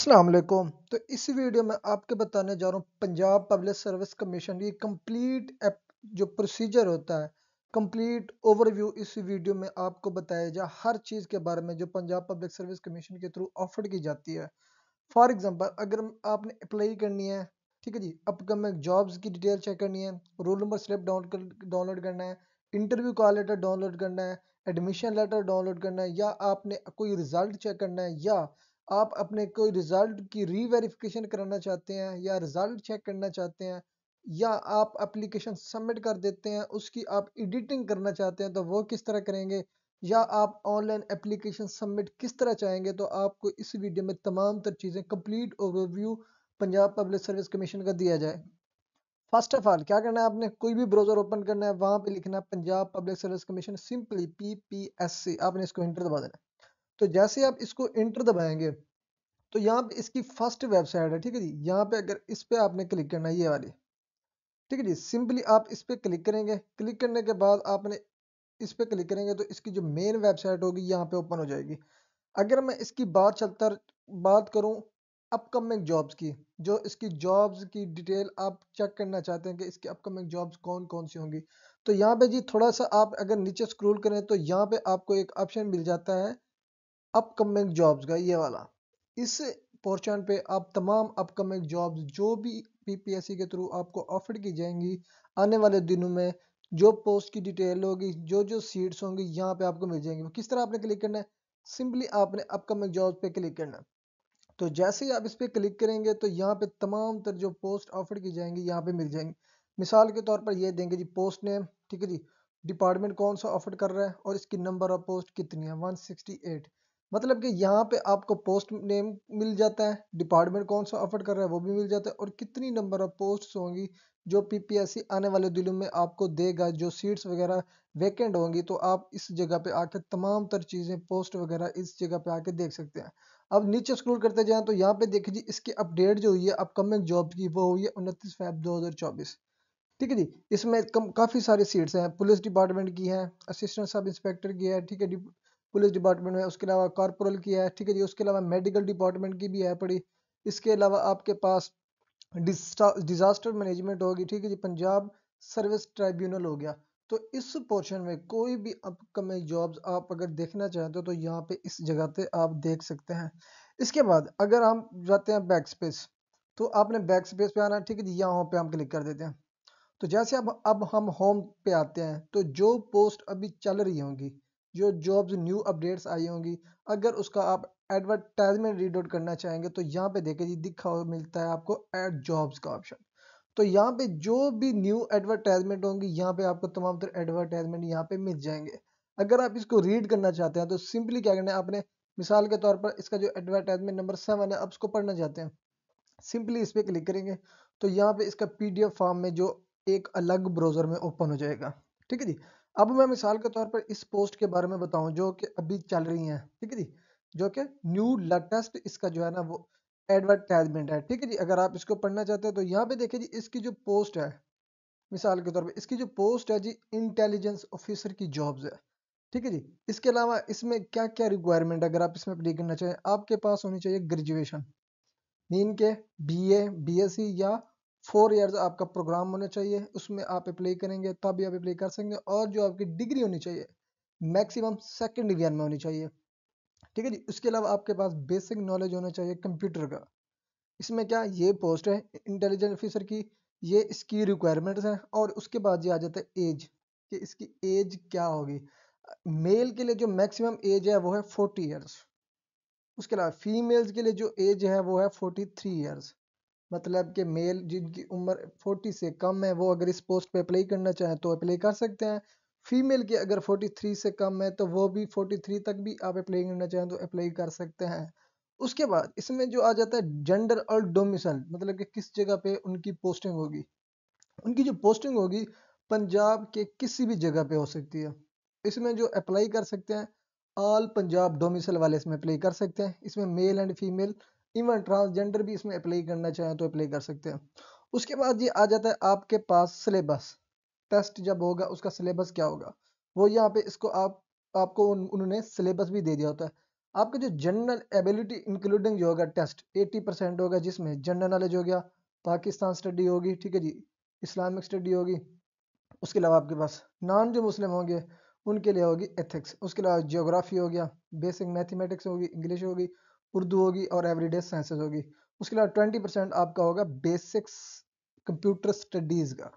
असलकुम तो इस वीडियो में आपके बताने जा रहा हूँ पंजाब पब्लिक सर्विस कमीशन की कंप्लीट जो प्रोसीजर होता है कंप्लीट ओवरव्यू इस वीडियो में आपको बताया जा हर चीज़ के बारे में जो पंजाब पब्लिक सर्विस कमीशन के थ्रू ऑफर की जाती है फॉर एग्जांपल अगर आपने अप्लाई करनी है ठीक है जी अपकमिंग जॉब्स की डिटेल चेक करनी है रोल नंबर स्लिप डाउनलोड करना है इंटरव्यू कॉल लेटर डाउनलोड करना है एडमिशन लेटर डाउनलोड करना है या आपने कोई रिजल्ट चेक करना है या आप अपने कोई रिज़ल्ट की रीवेरिफिकेशन कराना चाहते हैं या रिज़ल्ट चेक करना चाहते हैं या आप एप्लीकेशन सबमिट कर देते हैं उसकी आप एडिटिंग करना चाहते हैं तो वो किस तरह करेंगे या आप ऑनलाइन एप्लीकेशन सबमिट किस तरह चाहेंगे तो आपको इस वीडियो में तमाम तर चीज़ें complete overview Punjab public service commission का दिया जाए फर्स्ट ऑफ ऑल क्या करना है आपने कोई भी ब्राउज़र ओपन करना है वहाँ पे लिखना है Punjab public service commission simply P P S C आपने इसको इंटर दबा देना तो जैसे आप इसको इंटर दबाएंगे तो यहाँ पे इसकी फर्स्ट वेबसाइट है ठीक है जी यहाँ पे अगर इस पे आपने क्लिक करना है ये वाली ठीक है जी सिंपली आप इस पर क्लिक करेंगे क्लिक करने के बाद आपने इस पे क्लिक करेंगे तो इसकी जो मेन वेबसाइट होगी यहाँ पे ओपन हो जाएगी अगर मैं इसकी बात चलता बात करूँ अपकमिंग जॉब्स की जो इसकी जॉब्स की डिटेल आप चेक करना चाहते हैं कि इसकी अपकमिंग जॉब्स कौन कौन सी होंगी तो यहाँ पे जी थोड़ा सा आप अगर नीचे स्क्रॉल करें तो यहाँ पे आपको एक ऑप्शन मिल जाता है अपकमिंग जॉब्स का ये वाला इस पोर्शन पे आप तमाम अपकमिंग जॉब्स जो भी पीपीएससी के थ्रू आपको ऑफर की जाएंगी आने वाले दिनों में जो पोस्ट की डिटेल होगी जो जो सीट्स होंगी यहाँ पे आपको मिल जाएंगी किस तरह आपने क्लिक करना है सिंपली आपने अपकमिंग जॉब्स पे क्लिक करना है तो जैसे ही आप इस पर क्लिक करेंगे तो यहाँ पे तमाम तर जो पोस्ट ऑफर की जाएंगी यहाँ पे मिल जाएंगी मिसाल के तौर पर ये देंगे जी पोस्ट नेम ठीक है जी डिपार्टमेंट कौन सा ऑफर कर रहा है और इसकी नंबर ऑफ पोस्ट कितनी है 168 मतलब कि यहाँ पे आपको पोस्ट नेम मिल जाता है डिपार्टमेंट कौन सा ऑफर कर रहा है वो भी मिल जाता है और कितनी नंबर ऑफ पोस्ट होंगी जो पीपीएससी आने वाले दिनों में आपको देगा जो सीट्स वगैरह वैकेंट होंगी तो आप इस जगह पे आके तमाम तर चीज़ें पोस्ट वगैरह इस जगह पे आके देख सकते हैं अब नीचे स्क्रॉल करते जाएं तो यहाँ पे देखिए जी इसकी अपडेट जो हुई है अपकमिंग जॉब की वो हुई है उनतीस फैब दो ठीक है जी इसमें कम काफ़ी सारी सीट्स हैं पुलिस डिपार्टमेंट की हैं असिस्टेंट सब इंस्पेक्टर की है ठीक है पुलिस डिपार्टमेंट में उसके अलावा कॉर्पोरल की है ठीक है जी उसके अलावा मेडिकल डिपार्टमेंट की भी है पड़ी इसके अलावा आपके पास डिजास्टर मैनेजमेंट होगी ठीक है जी पंजाब सर्विस ट्राइब्यूनल हो गया तो इस पोर्शन में कोई भी अपकमिंग जॉब्स आप अगर देखना चाहते हो तो यहाँ पे इस जगह पे आप देख सकते हैं इसके बाद अगर हम जाते हैं बैक स्पेस तो आपने बैक स्पेस पे आना ठीक है जी यहाँ पे हम क्लिक कर देते हैं तो जैसे अब अब हम होम पे आते हैं तो जो पोस्ट अभी चल रही होंगी जो जॉब्स न्यू अपडेट्स आई होंगी अगर उसका आप एडवर्टाइजमेंट रीड आउट करना चाहेंगे तो यहाँ पे देखे जी दिखा मिलता है आपको एड जॉब्स का ऑप्शन तो यहाँ पे जो भी न्यू एडवर्टाइजमेंट होंगी यहाँ पे आपको तमाम तरह एडवर्टाइजमेंट यहाँ पे मिल जाएंगे अगर आप इसको रीड करना चाहते हैं तो सिंपली क्या करना है आपने मिसाल के तौर पर इसका जो एडवर्टाइजमेंट नंबर सेवन है आप उसको पढ़ना चाहते हैं सिंपली इस पर क्लिक करेंगे तो यहाँ पे इसका पी फॉर्म में जो एक अलग ब्राउज़र में ओपन हो जाएगा ठीक है जी अब मैं मिसाल के तौर पर इस पोस्ट के बारे में बताऊं जो कि अभी चल रही है ठीक है जी जो कि न्यू लेटेस्ट इसका जो है ना वो एडवर्टाइजमेंट है ठीक है जी अगर आप इसको पढ़ना चाहते हैं तो यहाँ पे देखिए जी इसकी जो पोस्ट है मिसाल के तौर पर इसकी जो पोस्ट है जी इंटेलिजेंस ऑफिसर की जॉब्स है ठीक है जी इसके अलावा इसमें क्या क्या रिक्वायरमेंट अगर आप इसमें अपडेट करना चाहें आपके पास होनी चाहिए ग्रेजुएशन मीन के B A B S C या फोर ईयर्स आपका प्रोग्राम होना चाहिए उसमें आप अप्लाई करेंगे तब भी आप अप्लाई कर सकेंगे और जो आपकी डिग्री होनी चाहिए मैक्सिमम सेकेंड डिवीजन में होनी चाहिए ठीक है जी उसके अलावा आपके पास बेसिक नॉलेज होना चाहिए कंप्यूटर का इसमें क्या ये पोस्ट है इंटेलिजेंस ऑफिसर की ये इसकी रिक्वायरमेंट्स हैं और उसके बाद ये आ जाता है एज कि इसकी एज क्या होगी मेल के लिए जो मैक्सिमम एज है वो है फोर्टी ईयर्स उसके अलावा फीमेल्स के लिए जो एज है वो है फोर्टी थ्री ईयर्स मतलब कि मेल जिनकी उम्र फोर्टी से कम है वो अगर इस पोस्ट पे अप्लाई करना चाहें तो अप्लाई कर सकते हैं फीमेल की अगर फोर्टी थ्री से कम है तो वो भी फोर्टी थ्री तक भी आप अप्लाई करना चाहें तो अप्लाई कर सकते हैं उसके बाद इसमें जो आ जाता है जेंडर और डोमिसल मतलब कि किस जगह पे उनकी पोस्टिंग होगी उनकी जो पोस्टिंग होगी पंजाब के किसी भी जगह पे हो सकती है इसमें जो अप्लाई कर सकते हैं ऑल पंजाब डोमिसल वाले इसमें अप्लाई कर सकते हैं इसमें male and female even transgender भी इसमें अप्लाई करना चाहें तो अप्लाई कर सकते हैं उसके बाद ये आ जाता है आपके पास सिलेबस टेस्ट जब होगा उसका सिलेबस क्या होगा वो यहाँ पे इसको आप आपको उन, उन्होंने सिलेबस भी दे दिया होता है आपका जो जनरल एबिलिटी इंक्लूडिंग जो होगा टेस्ट 80 परसेंट होगा जिसमें जनरल नॉलेज हो गया पाकिस्तान स्टडी होगी ठीक है जी इस्लामिक स्टडी होगी उसके अलावा आपके पास नॉन जो मुस्लिम होंगे उनके लिए होगी एथिक्स उसके अलावा जियोग्राफी हो गया बेसिक मैथमेटिक्स होगी इंग्लिश होगी उर्दू होगी और एवरीडे साइंसेज होगी उसके अलावा ट्वेंटी परसेंट आपका होगा बेसिक्स कंप्यूटर स्टडीज़ का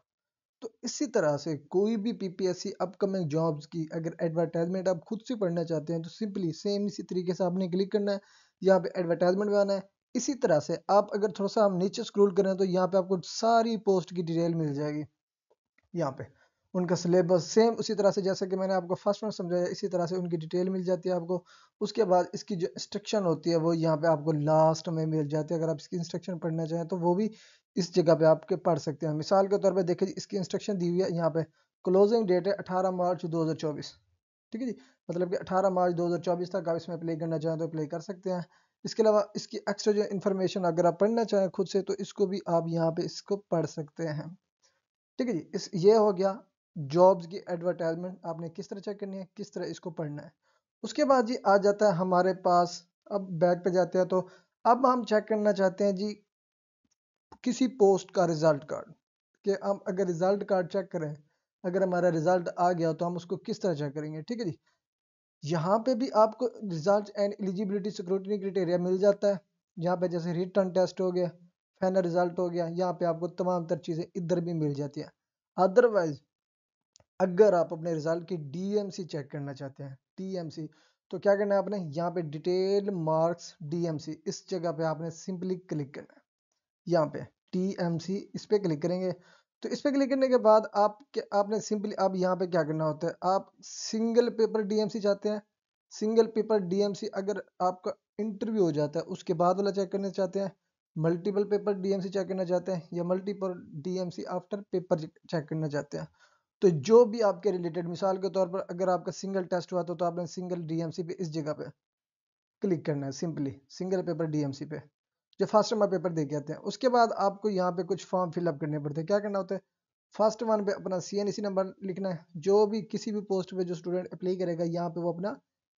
तो इसी तरह से कोई भी पीपीएससी अपकमिंग जॉब्स की अगर एडवर्टाइजमेंट आप खुद से पढ़ना चाहते हैं तो सिंपली सेम इसी तरीके से आपने क्लिक करना है यहाँ पे एडवर्टाइजमेंट में आना है इसी तरह से आप अगर थोड़ा सा हम नीचे स्क्रोल करें तो यहाँ पे आपको सारी पोस्ट की डिटेल मिल जाएगी यहाँ पे उनका सिलेबस सेम उसी तरह से जैसा कि मैंने आपको फर्स्ट में समझाया इसी तरह से उनकी डिटेल मिल जाती है आपको उसके बाद इसकी जो इंस्ट्रक्शन होती है वो यहाँ पे आपको लास्ट में मिल जाती है अगर आप इसकी इंस्ट्रक्शन पढ़ना चाहें तो वो भी इस जगह पे आपके पढ़ सकते हैं मिसाल के तौर पर देखिए इसकी इंस्ट्रक्शन दी हुई है यहाँ पे क्लोजिंग डेट है अठारह मार्च दो ठीक है जी मतलब कि अठारह मार्च दो तक आप इसमें प्ले करना चाहें तो प्ले कर सकते हैं इसके अलावा इसकी एक्स्ट्रा जो इन्फॉर्मेशन अगर आप पढ़ना चाहें खुद से तो इसको भी आप यहाँ पे इसको पढ़ सकते हैं ठीक है जी इस ये हो गया जॉब्स की एडवर्टाइजमेंट आपने किस तरह चेक करनी है किस तरह इसको पढ़ना है उसके बाद जी आ जाता है हमारे पास अब बैग पे जाते हैं तो अब हम चेक करना चाहते हैं जी किसी पोस्ट का रिज़ल्ट कार्ड कि हम अगर रिज़ल्ट कार्ड चेक करें अगर हमारा रिज़ल्ट आ गया तो हम उसको किस तरह चेक करेंगे ठीक है जी यहाँ पे भी आपको result and eligibility security criteria मिल जाता है यहाँ पे जैसे रिटर्न टेस्ट हो गया फाइनल रिज़ल्ट हो गया यहाँ पे आपको तमाम तर चीज़ें इधर भी मिल जाती हैं अदरवाइज अगर आप अपने रिजल्ट की डीएमसी चेक करना चाहते हैं टीएमसी तो क्या करना है आपने यहाँ पे डिटेल मार्क्स डीएमसी इस जगह पे आपने सिंपली क्लिक करना है यहाँ पे टीएमसी इस पर क्लिक करेंगे तो इस पर क्लिक करने के बाद आप आपने सिंपली आप यहाँ पे क्या करना होता है आप सिंगल पेपर डीएमसी चाहते हैं सिंगल पेपर डीएमसी अगर आपका इंटरव्यू हो जाता है उसके बाद वाला चेक करना चाहते हैं मल्टीपल पेपर डीएमसी चेक करना चाहते हैं या multiple DMC after paper check करना चाहते हैं तो जो भी आपके रिलेटेड मिसाल के तौर पर अगर आपका सिंगल टेस्ट हुआ तो, तो आपने सिंगल डीएमसी पे इस जगह पे क्लिक करना है सिंपली सिंगल पेपर डीएमसी पे जो फर्स्ट नंबर पेपर दे के आते हैं उसके बाद आपको यहाँ पे कुछ फॉर्म फिलअप करने पड़ते हैं क्या करना होता है फर्स्ट वन पे अपना सी एन नंबर लिखना है जो भी किसी भी पोस्ट पे जो स्टूडेंट अप्लाई करेगा यहाँ पे वो अपना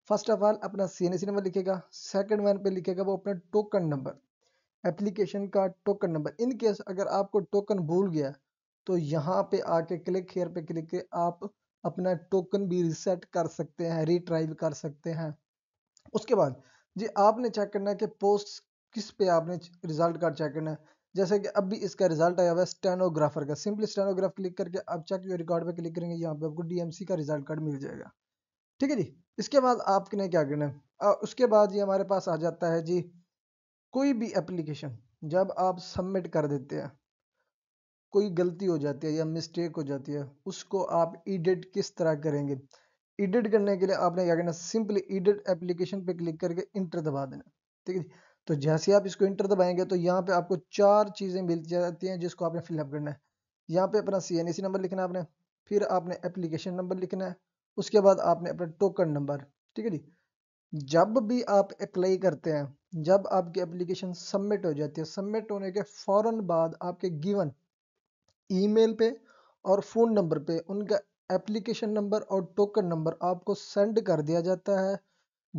फर्स्ट ऑफ ऑल अपना सी नंबर e लिखेगा सेकंड वन पे लिखेगा वो अपना टोकन नंबर एप्लीकेशन का टोकन नंबर इनकेस अगर आपको टोकन भूल गया तो यहाँ पे आके क्लिक हेयर पे क्लिक के आप अपना टोकन भी रिसेट कर सकते हैं रिट्राइव कर सकते हैं उसके बाद जी आपने चेक करना है कि पोस्ट किस पे आपने रिजल्ट कार्ड चेक करना है जैसे कि अभी इसका रिजल्ट आया हुआ है स्टेनोग्राफर का सिंपली स्टेनोग्राफ क्लिक करके आप चेक योर रिकॉर्ड पे क्लिक करेंगे यहाँ पे आपको डीएमसी का रिजल्ट कार्ड मिल जाएगा ठीक है जी इसके बाद आपने क्या करना है उसके बाद ये हमारे पास आ जाता है जी कोई भी एप्लीकेशन जब आप सबमिट कर देते हैं कोई गलती हो जाती है या मिस्टेक हो जाती है उसको आप एडिट किस तरह करेंगे एडिट करने के लिए आपने क्या करना सिंपली एडिट एप्लीकेशन पे क्लिक करके इंटर दबा देना ठीक है तो जैसे आप इसको इंटर दबाएंगे तो यहाँ पे आपको चार चीज़ें मिल जाती हैं जिसको आपने फिलअप करना है यहाँ पे अपना सी एन सी नंबर लिखना है आपने फिर आपने एप्लीकेशन नंबर लिखना है उसके बाद आपने अपना टोकन नंबर ठीक है जी जब भी आप अप्लाई करते हैं जब आपकी एप्लीकेशन सबमिट हो जाती है सबमिट होने के फ़ौर बाद आपके गिवन ईमेल पे और फ़ोन नंबर पे उनका एप्लीकेशन नंबर और टोकन नंबर आपको सेंड कर दिया जाता है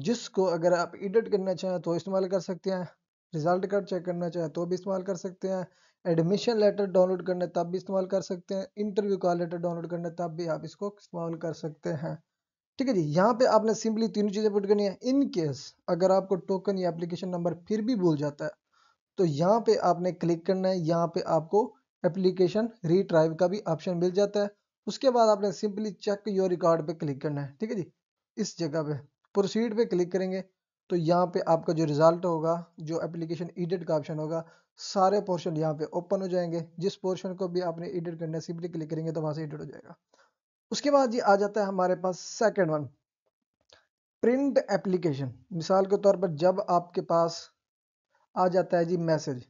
जिसको अगर आप एडिट करना चाहें तो इस्तेमाल कर सकते हैं रिज़ल्ट कार्ड चेक करना चाहें तो भी इस्तेमाल कर सकते हैं एडमिशन लेटर डाउनलोड करने तब भी इस्तेमाल कर सकते हैं इंटरव्यू का लेटर डाउनलोड करने तब भी आप इसको इस्तेमाल कर सकते हैं ठीक है जी यहाँ पे आपने सिंपली तीनों चीज़ें पुट करनी है इन केस अगर आपको टोकन या एप्लीकेशन नंबर फिर भी भूल जाता है तो यहाँ पे आपने क्लिक करना है यहाँ पे आपको एप्लीकेशन रीट्राइव का भी ऑप्शन मिल जाता है उसके बाद आपने सिंपली चेक योर रिकॉर्ड पे क्लिक करना है ठीक है जी इस जगह पे प्रोसीड पे क्लिक करेंगे तो यहाँ पे आपका जो रिज़ल्ट होगा जो एप्लीकेशन एडिट का ऑप्शन होगा सारे पोर्शन यहाँ पे ओपन हो जाएंगे जिस पोर्शन को भी आपने एडिट करना है सिंपली क्लिक करेंगे तो वहाँ से एडिट हो जाएगा उसके बाद जी आ जाता है हमारे पास सेकेंड वन प्रिंट एप्लीकेशन मिसाल के तौर पर जब आपके पास आ जाता है जी मैसेज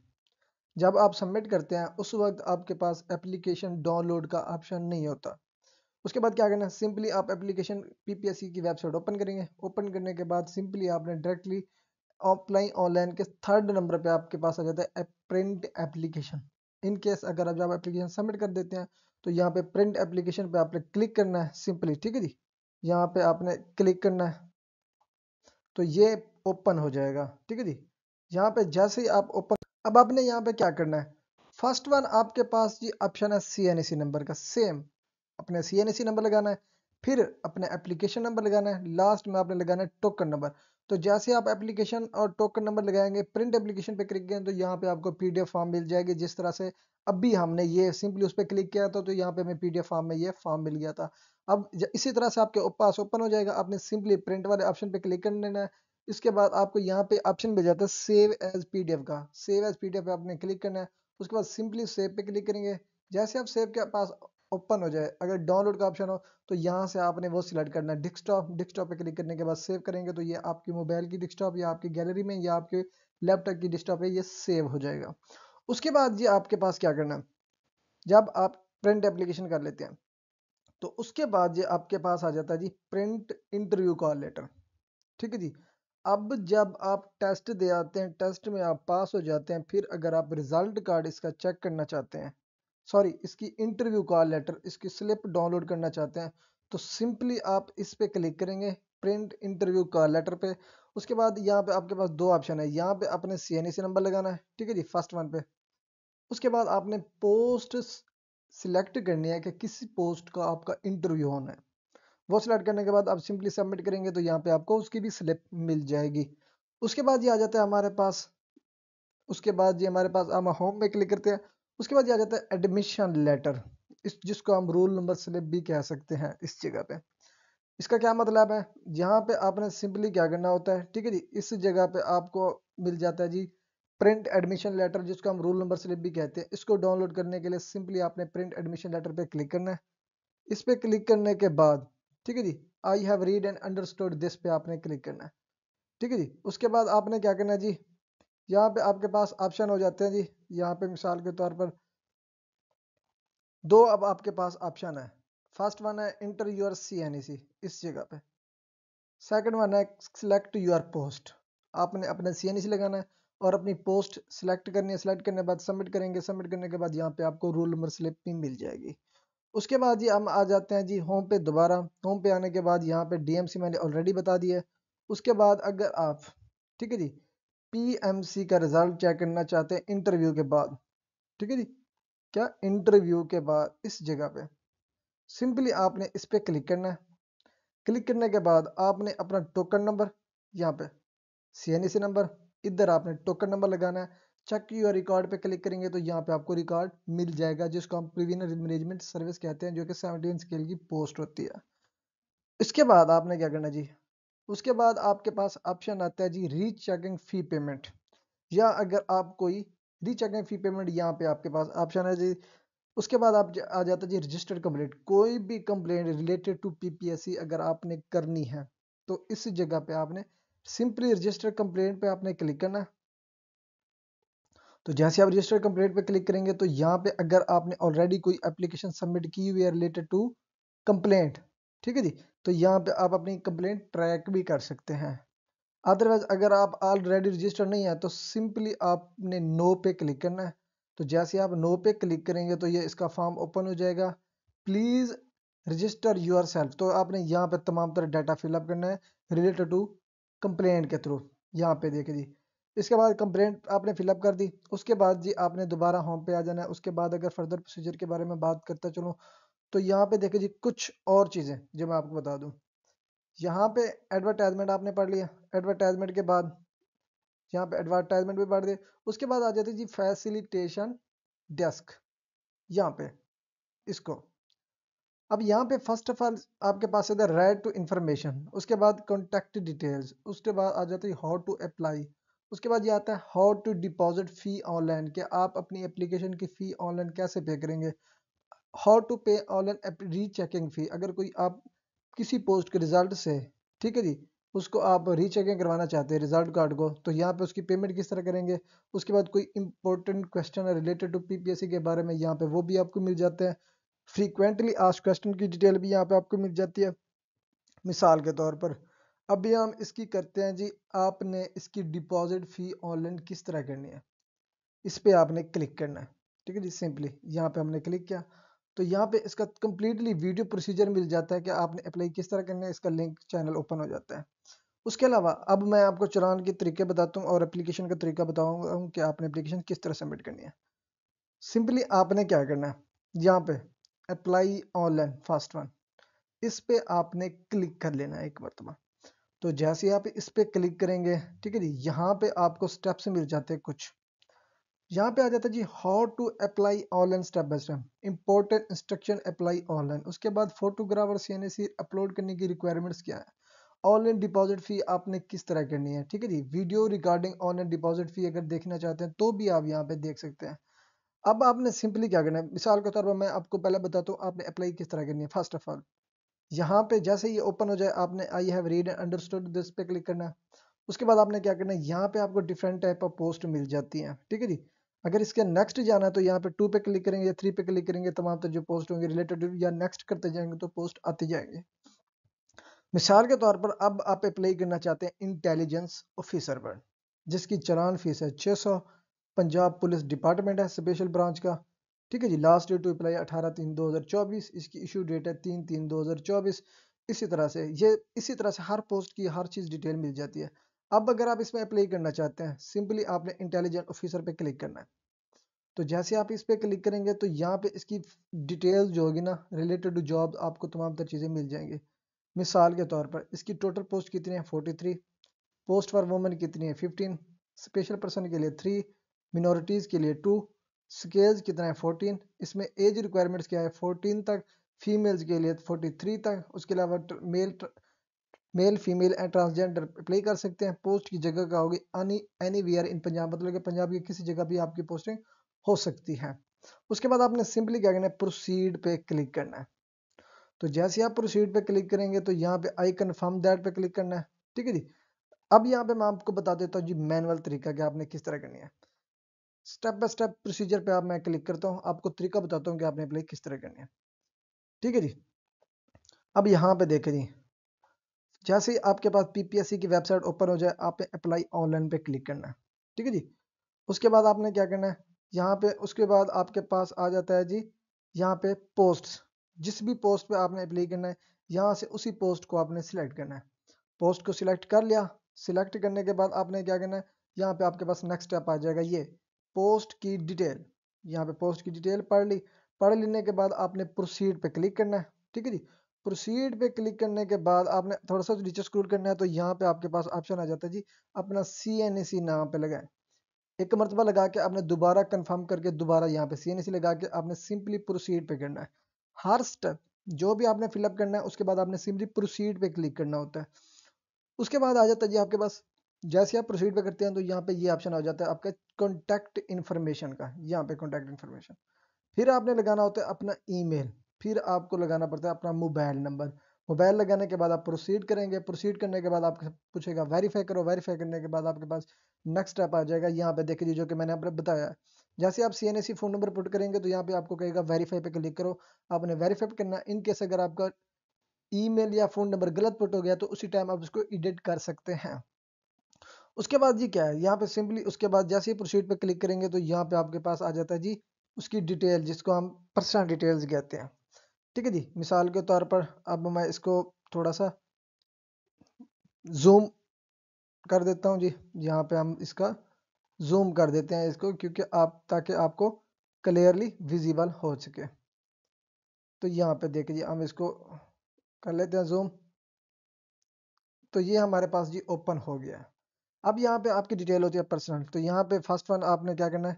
जब आप सबमिट करते हैं उस वक्त आपके पास एप्लीकेशन डाउनलोड का ऑप्शन नहीं होता उसके बाद क्या करना है सिंपली आप एप्लीकेशन पीपीएससी की वेबसाइट ओपन करेंगे ओपन करने के बाद सिंपली आपने डायरेक्टली ऑफलाइन ऑनलाइन के थर्ड नंबर पे आपके पास आ जाता है प्रिंट एप्लीकेशन इन केस अगर आप जब एप्लीकेशन सबमिट कर देते हैं तो यहाँ पे प्रिंट एप्लीकेशन पे आपने क्लिक करना है सिंपली ठीक है जी यहाँ पे आपने क्लिक करना है तो ये ओपन हो जाएगा ठीक है जी यहाँ पे जैसे ही आप ओपन अब आपने यहाँ पे क्या करना है फर्स्ट वन आपके पास जी ऑप्शन है सी एन सी नंबर का सेम अपने सी एन सी नंबर लगाना है फिर अपने एप्लीकेशन नंबर लगाना है लास्ट में आपने लगाना है टोकन नंबर तो जैसे आप एप्लीकेशन और टोकन नंबर लगाएंगे प्रिंट एप्लीकेशन पे क्लिक करेंगे तो यहाँ पे आपको पीडीएफ फॉर्म मिल जाएगी जिस तरह से अभी हमने ये सिंपली उस पर क्लिक किया था तो यहाँ पे हमें पीडीएफ फॉर्म में ये फॉर्म मिल गया था अब इसी तरह से आपके पास ओपन हो जाएगा आपने सिंपली प्रिंट वाले ऑप्शन पे क्लिक कर लेना है इसके बाद आपको यहाँ पे ऑप्शन मिल जाता है सेव एज पीडीएफ का सेव एज पीडीएफ पे आपने क्लिक करना है उसके बाद सिंपली सेव पे क्लिक करेंगे जैसे आप सेव के पास ओपन हो जाए अगर डाउनलोड का ऑप्शन हो तो यहाँ से आपने वो सिलेक्ट करना है डेस्कटॉप डेस्कटॉप पे क्लिक करने के बाद सेव करेंगे तो ये आपकी मोबाइल की डेस्कटॉप या आपकी गैलरी में या आपके लैपटॉप की डेस्कटॉप है ये सेव हो जाएगा उसके बाद ये आपके पास क्या करना है जब आप प्रिंट एप्लीकेशन कर लेते हैं तो उसके बाद ये आपके पास आ जाता है जी प्रिंट इंटरव्यू कॉल लेटर ठीक है जी अब जब आप टेस्ट दे आते हैं टेस्ट में आप पास हो जाते हैं फिर अगर आप रिज़ल्ट कार्ड इसका चेक करना चाहते हैं सॉरी इसकी इंटरव्यू कॉल लेटर इसकी स्लिप डाउनलोड करना चाहते हैं तो सिंपली आप इस पर क्लिक करेंगे प्रिंट इंटरव्यू कॉल लेटर पे उसके बाद यहाँ पे आपके पास दो ऑप्शन है यहाँ पे अपने सी एन नंबर लगाना है ठीक है जी फर्स्ट वन पे उसके बाद आपने पोस्ट सिलेक्ट करनी है कि किस पोस्ट का आपका इंटरव्यू होना है वो सिलेक्ट करने के बाद आप सिंपली सबमिट करेंगे तो यहाँ पे आपको उसकी भी स्लिप मिल जाएगी उसके बाद ये आ जाता है हमारे पास उसके बाद ये हमारे पास हम होम में क्लिक करते हैं उसके बाद ये आ जाता है एडमिशन लेटर इस जिसको हम रोल नंबर स्लिप भी कह सकते हैं इस जगह पे इसका क्या मतलब है यहाँ पे आपने सिंपली क्या करना होता है ठीक है जी इस जगह पे आपको मिल जाता है जी प्रिंट एडमिशन लेटर जिसको हम रोल नंबर स्लिप भी कहते हैं इसको डाउनलोड करने के लिए सिंपली आपने प्रिंट एडमिशन लेटर पे क्लिक करना है इस पर क्लिक करने के बाद ठीक है जी I have read and understood this पे आपने क्लिक करना है ठीक है जी उसके बाद आपने क्या करना है जी यहाँ पे आपके पास ऑप्शन हो जाते हैं जी यहाँ पे मिसाल के तौर पर दो अब आपके पास ऑप्शन है फर्स्ट वन है enter your C N E C इस जगह पे सेकंड वन है सिलेक्ट यूर पोस्ट आपने अपना सी एन ई सी लगाना है और अपनी पोस्ट सिलेक्ट करनी है सिलेक्ट करने के बाद सबमिट करेंगे सबमिट करने के बाद यहाँ पे आपको रोल नंबर स्लिप भी मिल जाएगी उसके बाद जी हम आ जाते हैं जी होम पे दोबारा होम पे आने के बाद यहाँ पे डीएमसी मैंने ऑलरेडी बता दिया है उसके बाद अगर आप ठीक है जी पीएमसी का रिज़ल्ट चेक करना चाहते हैं इंटरव्यू के बाद ठीक है जी क्या इंटरव्यू के बाद इस जगह पे सिंपली आपने इस पर क्लिक करना है क्लिक करने के बाद आपने अपना टोकन नंबर यहाँ पे सी एन नंबर इधर आपने टोकन नंबर लगाना है चेक यूर रिकॉर्ड पे क्लिक करेंगे तो यहाँ पे आपको रिकॉर्ड मिल जाएगा जिसको हम प्रिवीनर मैनेजमेंट सर्विस कहते हैं जो कि सेवनटीन स्केल की पोस्ट होती है इसके बाद आपने क्या करना जी उसके बाद आपके पास ऑप्शन आता है जी री चेकिंग फी पेमेंट या अगर आप कोई री चेकिंग फी पेमेंट यहाँ पे आपके पास ऑप्शन है जी उसके बाद आप आ जाता है जी रजिस्टर्ड कम्प्लेंट कोई भी कंप्लेंट रिलेटेड टू पी अगर आपने करनी है तो इस जगह पे आपने सिंपली रजिस्टर कंप्लेंट पे आपने क्लिक करना तो जैसे आप रजिस्टर कंप्लीट पे क्लिक करेंगे तो यहाँ पे अगर आपने ऑलरेडी कोई एप्लीकेशन सबमिट की हुई है रिलेटेड टू कंप्लेंट ठीक है जी तो यहाँ पे आप अपनी कंप्लेंट ट्रैक भी कर सकते हैं अदरवाइज अगर आप ऑलरेडी रजिस्टर नहीं है तो सिंपली आपने नो पे क्लिक करना है तो जैसे आप नो पे क्लिक करेंगे तो ये इसका फॉर्म ओपन हो जाएगा प्लीज़ रजिस्टर योर सेल्फ तो आपने यहाँ पे तमाम तरह डाटा फिलअप करना है रिलेटेड टू कंप्लेंट के थ्रू यहाँ पे देखिए जी इसके बाद कंप्लेंट आपने फिलअप कर दी उसके बाद जी आपने दोबारा होम पे आ जाना है उसके बाद अगर फर्दर प्रोसीजर के बारे में बात करता चलूँ तो यहाँ पे देखे जी कुछ और चीज़ें जो मैं आपको बता दूँ यहाँ पे एडवर्टाइजमेंट आपने पढ़ लिया एडवर्टाइजमेंट के बाद यहाँ पे एडवर्टाइजमेंट भी पढ़ दिए उसके बाद आ जाती जी फैसिलिटेशन डेस्क यहाँ पे इसको अब यहाँ पे फर्स्ट ऑफ ऑल आपके पास आता है राइट टू इंफॉर्मेशन उसके बाद कॉन्टैक्ट डिटेल्स उसके बाद आ जाती हाउ टू अप्लाई उसके बाद ये आता है how to deposit fee online कि आप अपनी एप्लीकेशन की फ़ी ऑनलाइन कैसे पे करेंगे how to pay online rechecking fee अगर कोई आप किसी पोस्ट के रिज़ल्ट से ठीक है जी उसको आप री चेकिंग करवाना चाहते हैं रिज़ल्ट कार्ड को तो यहाँ पे उसकी पेमेंट किस तरह करेंगे उसके बाद कोई इंपॉर्टेंट क्वेश्चन है रिलेटेड टू पीपीएससी के बारे में यहाँ पे वो भी आपको मिल जाते हैं फ्रीक्वेंटली आज क्वेश्चन की डिटेल भी यहाँ पे आपको मिल जाती है मिसाल के तौर पर अभी हम इसकी करते हैं जी आपने इसकी डिपॉजिट फ़ी ऑनलाइन किस तरह करनी है इस पर आपने क्लिक करना है ठीक है जी सिंपली यहाँ पे हमने क्लिक किया तो यहाँ पे इसका कम्प्लीटली वीडियो प्रोसीजर मिल जाता है कि आपने अप्लाई किस तरह करना है इसका लिंक चैनल ओपन हो जाता है उसके अलावा अब मैं आपको चुनाव के तरीके बताता हूँ और अप्लीकेशन का तरीका बताऊँगा हूँ कि आपने अप्लीकेशन किस तरह सबमिट करनी है सिंपली आपने क्या करना है यहाँ पे अप्लाई ऑनलाइन फर्स्ट वन इस पर आपने क्लिक कर लेना है एक मरतबा तो जैसे आप इस पर क्लिक करेंगे ठीक है जी यहाँ पे आपको स्टेप्स मिल जाते हैं कुछ यहाँ पे आ जाता है जी how to apply online step by step important instruction apply online उसके बाद फोटोग्राफ और सी अपलोड करने की रिक्वायरमेंट्स क्या है ऑनलाइन डिपॉजिट फ़ी आपने किस तरह करनी है ठीक है जी video regarding online deposit fee अगर देखना चाहते हैं तो भी आप यहाँ पे देख सकते हैं अब आपने सिंपली क्या करना है मिसाल के तौर पर मैं आपको पहले बताता हूँ आपने अप्लाई किस तरह करनी है फर्स्ट ऑफ ऑल यहाँ पे जैसे ये ओपन हो जाए आपने I have read and understood this पे क्लिक करना है उसके बाद आपने क्या करना है यहाँ पे आपको डिफरेंट टाइप ऑफ पोस्ट मिल जाती हैं ठीक है जी अगर इसके नेक्स्ट जाना है तो यहाँ पे टू पे क्लिक करेंगे या थ्री पे क्लिक करेंगे तमाम तो जो पोस्ट होंगे रिलेटेड या नेक्स्ट करते जाएंगे तो पोस्ट आती जाएंगे मिसाल के तौर पर अब आप अप्लाई करना चाहते हैं इंटेलिजेंस ऑफिसर पर जिसकी चलान फीस है छः सौ पंजाब पुलिस डिपार्टमेंट है स्पेशल ब्रांच का ठीक है जी लास्ट डेट टू अप्लाई अठारह तीन दो हज़ार चौबीस इसकी इशू डेट है तीन तीन दो हज़ार चौबीस इसी तरह से ये इसी तरह से हर पोस्ट की हर चीज़ डिटेल मिल जाती है अब अगर आप इसमें अप्लाई करना चाहते हैं सिंपली आपने इंटेलिजेंट ऑफिसर पे क्लिक करना है तो जैसे आप इस पर क्लिक करेंगे तो यहाँ पे इसकी डिटेल जो होगी ना रिलेटेड टू जॉब आपको तमाम तरह चीज़ें मिल जाएंगी मिसाल के तौर पर इसकी टोटल पोस्ट कितनी है forty three post for women कितनी है फिफ्टीन स्पेशल पर्सन के लिए थ्री मिनोरिटीज़ के लिए टू स्केल्स कितना है फोर्टीन इसमें एज रिक्वायरमेंट्स क्या है फोर्टीन तक फीमेल्स के लिए फोर्टी थ्री तक उसके अलावा male male female and transgender apply कर सकते हैं पोस्ट की जगह का होगी any anywhere in Punjab मतलब कि पंजाब की किसी जगह भी आपकी पोस्टिंग हो सकती है उसके बाद आपने सिंपली क्या करना है प्रोसीड पे क्लिक करना है तो जैसे आप प्रोसीड पे क्लिक करेंगे तो यहाँ पे आई कन्फर्म दैट पे क्लिक करना है ठीक है जी अब यहाँ पे मैं आपको बता देता हूँ जी मैनुअल तरीका क्या आपने किस तरह करनी है स्टेप बाय स्टेप प्रोसीजर पे आप मैं क्लिक करता हूँ आपको तरीका बताता हूँ कि आपने अप्लाई किस तरह करनी है ठीक है जी अब यहाँ पे देखें जी जैसे ही आपके पास पीपीएससी की वेबसाइट ओपन हो जाए आपने अप्लाई ऑनलाइन पे क्लिक करना है ठीक है जी उसके बाद आपने क्या करना है यहाँ पे उसके बाद आपके पास आ जाता है जी यहाँ पे पोस्ट जिस भी पोस्ट पे आपने अप्लाई करना है यहाँ से उसी पोस्ट को आपने सिलेक्ट करना है पोस्ट को सिलेक्ट कर लिया सिलेक्ट करने के बाद आपने क्या करना है यहाँ पे आपके पास नेक्स्ट स्टेप आ जाएगा ये पोस्ट की डिटेल यहाँ पे पोस्ट की डिटेल पढ़ ली पढ़ लेने के बाद आपने प्रोसीड पे क्लिक करना है ठीक है जी प्रोसीड पे क्लिक करने के बाद आपने थोड़ा सा नीचे स्क्रोल करना है तो यहाँ पे आपके पास ऑप्शन आ जाता है जी अपना सी एन ए सी नाम पे लगाएं एक मरतबा लगा के आपने दोबारा कंफर्म करके दोबारा यहाँ पे सी एन ए सी लगा के आपने सिंपली प्रोसीड पे करना है हर स्टेप जो भी आपने फिलअप करना है उसके बाद आपने सिंपली प्रोसीड पे क्लिक करना होता है उसके बाद आ जाता है जी आपके पास जैसे आप प्रोसीड पे करते हैं तो यहाँ पे ये ऑप्शन आ जाता है आपका कॉन्टैक्ट इन्फॉर्मेशन का यहाँ पे कॉन्टैक्ट इन्फॉर्मेशन फिर आपने लगाना होता है अपना ईमेल फिर आपको लगाना पड़ता है अपना मोबाइल नंबर मोबाइल लगाने के बाद आप प्रोसीड करेंगे प्रोसीड करने के बाद आप पूछेगा वेरीफाई करो वेरीफाई करने के बाद आपके पास नेक्स्ट स्टेप आ जाएगा यहाँ पे देख लीजिए जो कि मैंने आपने बताया जैसे आप C N S phone number put करेंगे तो यहाँ पे आपको कहेगा वेरीफाई पे क्लिक करो आपने वेरीफाई करना इनकेस अगर आपका ईमेल या फोन नंबर गलत पुट हो गया तो उसी टाइम आप उसको एडिट कर सकते हैं उसके बाद जी क्या है यहाँ पे सिंपली उसके बाद जैसे ही प्रोसीड पे क्लिक करेंगे तो यहाँ पे आपके पास आ जाता है जी उसकी डिटेल जिसको हम पर्सनल डिटेल्स कहते हैं ठीक है जी मिसाल के तौर पर अब मैं इसको थोड़ा सा जूम कर देता हूँ जी यहाँ पे हम इसका जूम कर देते हैं इसको क्योंकि आप ताकि आपको क्लियरली विजिबल हो सके तो यहाँ पे देखिए हम इसको कर लेते हैं जूम तो ये हमारे पास जी ओपन हो गया है अब यहाँ पे आपकी डिटेल होती है पर्सनल तो यहाँ पे फर्स्ट वन आपने क्या करना है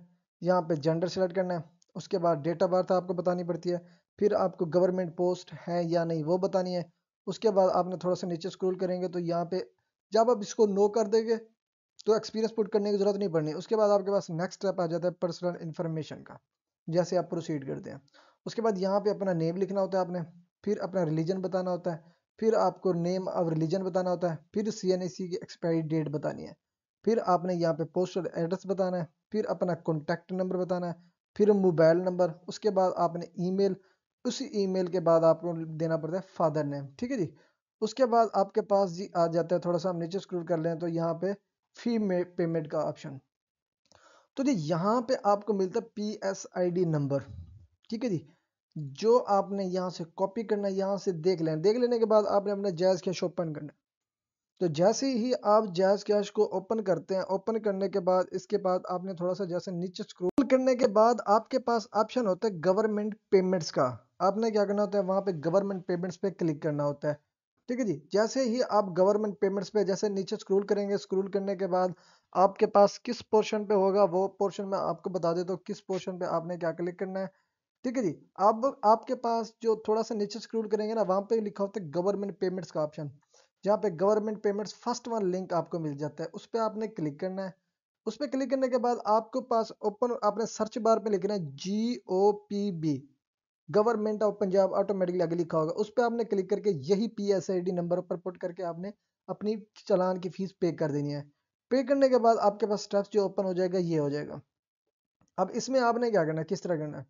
यहाँ पे जेंडर सेलेक्ट करना है उसके बाद डेट ऑफ बर्थ आपको बतानी पड़ती है फिर आपको गवर्नमेंट पोस्ट है या नहीं वो बतानी है उसके बाद आपने थोड़ा सा नीचे स्क्रोल करेंगे तो यहाँ पे जब आप इसको नो कर देंगे तो एक्सपीरियंस पुट करने की ज़रूरत नहीं पड़नी उसके बाद आपके पास नेक्स्ट स्टेप आ जाता है पर्सनल इन्फॉर्मेशन का जैसे आप प्रोसीड करते हैं उसके बाद यहाँ पे अपना नेम लिखना होता है आपने फिर अपना रिलीजन बताना होता है फिर आपको नेम और रिलीजन बताना होता है फिर सी एन सी की एक्सपायरी डेट बतानी है फिर आपने यहाँ पे पोस्टल एड्रेस बताना है फिर अपना कॉन्टैक्ट नंबर बताना है फिर मोबाइल नंबर उसके बाद आपने ईमेल उसी ईमेल के बाद आपको देना पड़ता है फादर नेम ठीक है जी उसके बाद आपके पास जी आ जाता है थोड़ा सा हम नीचे स्क्रोल कर लें तो यहाँ पे फी पेमेंट का ऑप्शन तो जी यहाँ पे आपको मिलता है P S I D number ठीक है जी जो आपने यहाँ से कॉपी करना है यहाँ से देख लेना देख लेने के बाद आपने अपना जैज़ कैश ओपन करना तो जैसे ही आप जैज़ कैश को ओपन करते हैं ओपन करने के बाद इसके बाद आपने थोड़ा सा जैसे नीचे स्क्रोल करने के बाद आपके पास ऑप्शन होता है गवर्नमेंट पेमेंट्स का आपने क्या करना होता है वहाँ पे गवर्नमेंट पेमेंट्स पे क्लिक करना होता है ठीक है जी जैसे ही आप गवर्नमेंट पेमेंट्स पे जैसे नीचे स्क्रोल करेंगे स्क्रोल करने के बाद आपके पास किस पोर्शन पे होगा वो पोर्शन मैं आपको बता देता तो हूँ किस पोर्शन पे आपने क्या क्लिक करना है ठीक है जी अब आपके पास जो थोड़ा सा नीचे स्क्रूल करेंगे ना वहाँ पे लिखा होता है गवर्नमेंट पेमेंट्स का ऑप्शन जहाँ पे government payments first one link आपको मिल जाता है उस पर आपने क्लिक करना है उस पर क्लिक करने के बाद आपको पास ओपन आपने सर्च बार पे लिखना है जी O P B government of Punjab automatically आगे लिखा होगा उस पर आपने क्लिक करके यही P S I D number पर पुट करके आपने अपनी चलान की फीस पे कर देनी है पे करने के बाद आपके पास स्टेप्स जो ओपन हो जाएगा ये हो जाएगा अब इसमें आपने क्या करना है किस तरह करना है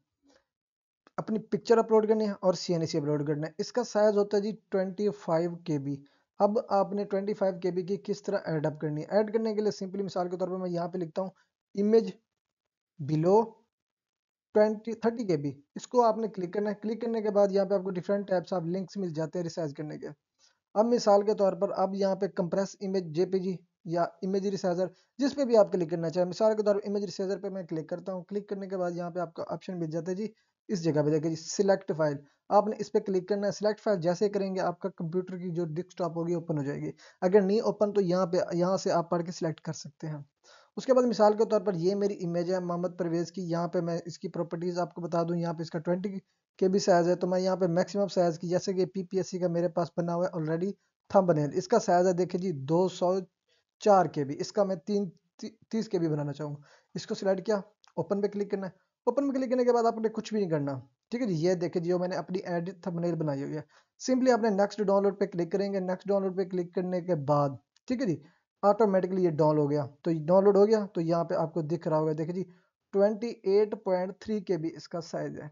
अपनी पिक्चर अपलोड करनी है और सी एन सी अपलोड करना है इसका साइज होता है जी ट्वेंटी फाइव के बी अब आपने ट्वेंटी फाइव के बी की किस तरह ऐड अप करनी है ऐड करने के लिए सिंपली मिसाल के तौर पर मैं यहाँ पे लिखता हूँ image below twenty thirty K B इसको आपने क्लिक करना है क्लिक करने के बाद यहाँ पे आपको डिफरेंट टाइप्स ऑफ लिंक्स मिल जाते हैं रिसाइज करने के अब मिसाल के तौर पर अब यहाँ पे कंप्रेस इमेज जेपीजी या इमेज रिसाइजर जिस पे भी आप क्लिक करना चाहें मिसाल के तौर पर इमेज रिसाइजर पे मैं क्लिक करता हूँ क्लिक करने के बाद यहाँ पे आपका ऑप्शन मिल जाता है जी इस जगह पे देखिए सिलेक्ट फाइल आपने इस पर क्लिक करना है सिलेक्ट फाइल जैसे करेंगे आपका कंप्यूटर की जो डेस्कटॉप होगी ओपन हो जाएगी अगर नहीं ओपन तो यहाँ पे यहाँ से आप पढ़ के सिलेक्ट कर सकते हैं उसके बाद मिसाल के तौर पर ये मेरी इमेज है मोहम्मद परवेज़ की यहाँ पे मैं इसकी प्रॉपर्टीज़ आपको बता दूँ यहाँ पे इसका ट्वेंटी के भी साइज़ है तो मैं यहाँ पे मैक्सिमम साइज़ की जैसे कि पीपीएससी का मेरे पास बना हुआ है ऑलरेडी बने इसका साइज़ है देखिए जी दो सौ चार के भी इसका मैं तीन ती, तीस के भी बनाना चाहूँगा इसको सिलेक्ट किया ओपन पे क्लिक करना है ओपन में क्लिक करने के बाद आपने कुछ भी नहीं करना ठीक है जी ये देखिए जी मैंने अपनी एडिट थंबनेल बनाई हुई है सिंपली आपने नेक्स्ट डाउनलोड पे क्लिक करेंगे नेक्स्ट डाउनलोड पे क्लिक करने के बाद ठीक है जी ऑटोमेटिकली ये डाउनलोड हो गया तो डाउनलोड हो गया तो यहाँ पे आपको दिख रहा होगा देखिए जी ट्वेंटी के केबी इसका साइज है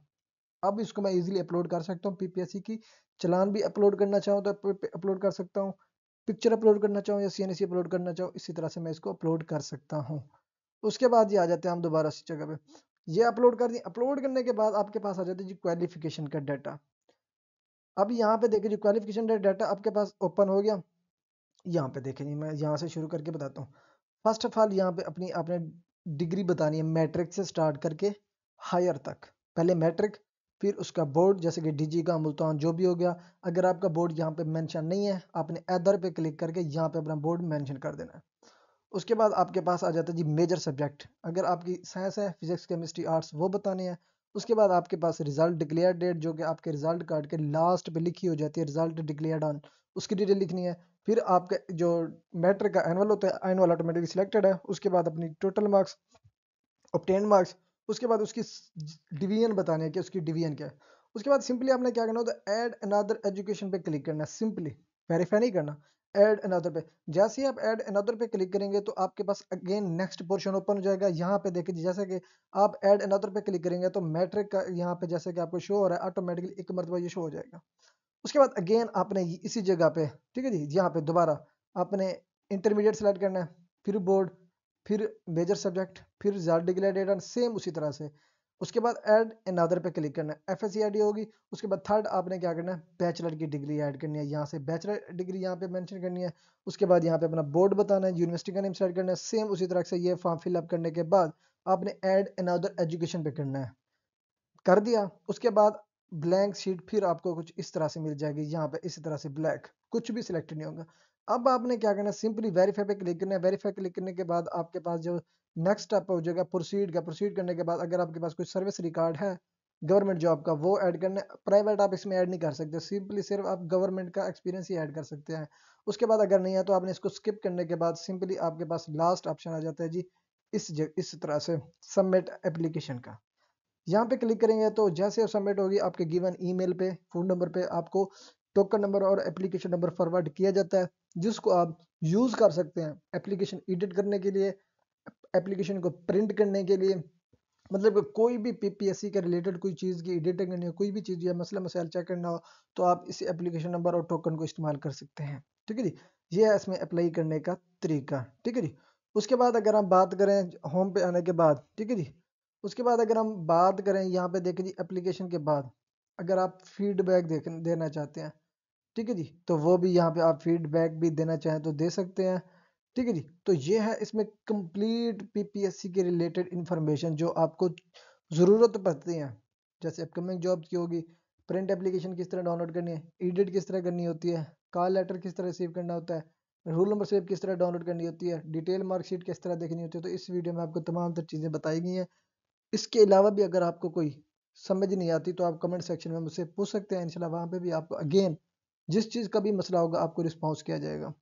अब इसको मैं इजीली अपलोड कर सकता हूँ पीपीएससी की चलान भी अपलोड करना चाहूँ तो अपलोड कर सकता हूँ पिक्चर अपलोड करना चाहूँ या सी अपलोड करना चाहूँ इसी तरह से मैं इसको अपलोड कर सकता हूँ उसके बाद ये आ जाते हैं हम दोबारा इस जगह पे ये अपलोड कर दी अपलोड करने के बाद आपके पास आ जाता है जी क्वालिफिकेशन का डाटा अब यहाँ पे देखिए जी क्वालिफिकेशन का डाटा आपके पास ओपन हो गया यहाँ पे देखें जी मैं यहाँ से शुरू करके बताता हूँ फर्स्ट ऑफ ऑल यहाँ पे अपनी आपने डिग्री बतानी है मैट्रिक से स्टार्ट करके हायर तक पहले मैट्रिक फिर उसका बोर्ड जैसे कि डीजी का मुल्तान जो भी हो गया अगर आपका बोर्ड यहाँ पे मेंशन नहीं है आपने एदर पे क्लिक करके यहाँ पे अपना बोर्ड मेंशन कर देना है उसके बाद आपके पास आ जाता है जी मेजर सब्जेक्ट अगर आपकी साइंस है फिजिक्स केमिस्ट्री आर्ट्स वो बताने हैं उसके बाद आपके पास रिजल्ट डिक्लेयर डेट जो कि आपके रिजल्ट कार्ड के लास्ट पे लिखी हो जाती है रिजल्ट डिक्लेयर ऑन उसकी डिटेल लिखनी है फिर आपके जो मैटर का एनअल होता है एनअल ऑटोमेटिकली सिलेक्टेड है उसके बाद अपनी टोटल मार्क्स ऑप्टेन मार्क्स उसके बाद उसकी डिवीजन बताने है कि उसकी डिवीजन क्या है उसके बाद सिंपली आपने क्या करना होता है एड अनदर एजुकेशन पे क्लिक करना सिंपली वेरीफाई नहीं करना एड अनदर पे जैसे ही आप एड अनदर पे क्लिक करेंगे तो आपके पास अगेन नेक्स्ट पोर्शन ओपन हो जाएगा यहाँ पे देखिए जैसे कि आप एड अनदर पे क्लिक करेंगे तो मैट्रिक का यहाँ पे जैसे कि आपको शो हो रहा है ऑटोमेटिकली एक मरतबा ये शो हो जाएगा उसके बाद अगेन आपने इसी जगह पे ठीक है जी यहाँ पे दोबारा आपने इंटरमीडिएट सेलेक्ट करना है फिर बोर्ड फिर मेजर सब्जेक्ट फिर जार डिग्लेडेड सेम उसी तरह से उसके बाद ऐड अनदर पे क्लिक करना है एफ एस होगी उसके बाद थर्ड आपने क्या करना है बैचलर की डिग्री ऐड करनी है यहाँ से बैचलर डिग्री यहाँ पे मेंशन करनी है उसके बाद यहाँ पे अपना बोर्ड बताना है यूनिवर्सिटी का नेम सेट करना है सेम उसी तरह से ये फॉर्म फिलअप करने के बाद आपने ऐड अनदर एजुकेशन पे करना है कर दिया उसके बाद ब्लैंक शीट फिर आपको कुछ इस तरह से मिल जाएगी यहाँ पे इसी तरह से ब्लैक कुछ भी सिलेक्ट नहीं होगा अब आपने क्या करना है सिंपली वेरीफाई पे क्लिक करना है वेरीफाई क्लिक करने के बाद आपके पास जो नेक्स्ट स्टेप हो जाएगा प्रोसीड का प्रोसीड करने के बाद अगर आपके पास कोई सर्विस रिकॉर्ड है गवर्नमेंट जॉब का वो ऐड करने प्राइवेट आप इसमें ऐड नहीं कर सकते सिंपली सिर्फ आप गवर्नमेंट का एक्सपीरियंस ही ऐड कर सकते हैं उसके बाद अगर नहीं है तो आपने इसको स्किप करने के बाद सिंपली आपके पास लास्ट ऑप्शन आ जाता है जी इस जग, इस तरह से सबमिट एप्लीकेशन का यहाँ पे क्लिक करेंगे तो जैसे सबमिट होगी आपके गिवन ईमेल पे फोन नंबर पे आपको टोकन नंबर और एप्लीकेशन नंबर फॉरवर्ड किया जाता है जिसको आप यूज़ कर सकते हैं एप्लीकेशन एडिट करने के लिए एप्लीकेशन को प्रिंट करने के लिए मतलब कोई भी पीपीएससी के रिलेटेड कोई चीज़ की एडिटिंग करनी हो कोई भी चीज़ या मसला मसाइल चेक करना हो तो आप इस एप्लीकेशन नंबर और टोकन को इस्तेमाल कर सकते हैं ठीक है जी ये है इसमें अप्लाई करने का तरीका ठीक है जी उसके बाद अगर हम बात करें होम पे आने के बाद ठीक है जी उसके बाद अगर हम बात करें यहाँ पे देखें जी एप्लीकेशन के बाद अगर आप फीडबैक देना चाहते हैं ठीक है जी तो वो भी यहाँ पे आप फीडबैक भी देना चाहें तो दे सकते हैं ठीक है जी तो ये है इसमें कंप्लीट पीपीएससी के रिलेटेड इन्फॉर्मेशन जो आपको ज़रूरत पड़ती है जैसे अपकमिंग जॉब की होगी प्रिंट एप्लीकेशन किस तरह डाउनलोड करनी है एडिट किस तरह करनी होती है कॉल लेटर किस तरह रिसीव करना होता है रूल नंबर सेव किस तरह डाउनलोड करनी होती है डिटेल मार्कशीट किस तरह देखनी होती है तो इस वीडियो में आपको तमाम तर चीज़ें बताई गई हैं इसके अलावा भी अगर आपको कोई समझ नहीं आती तो आप कमेंट सेक्शन में मुझसे पूछ सकते हैं इनशाला वहाँ पे भी आपको अगेन जिस चीज़ का भी मसला होगा आपको रिस्पॉन्स किया जाएगा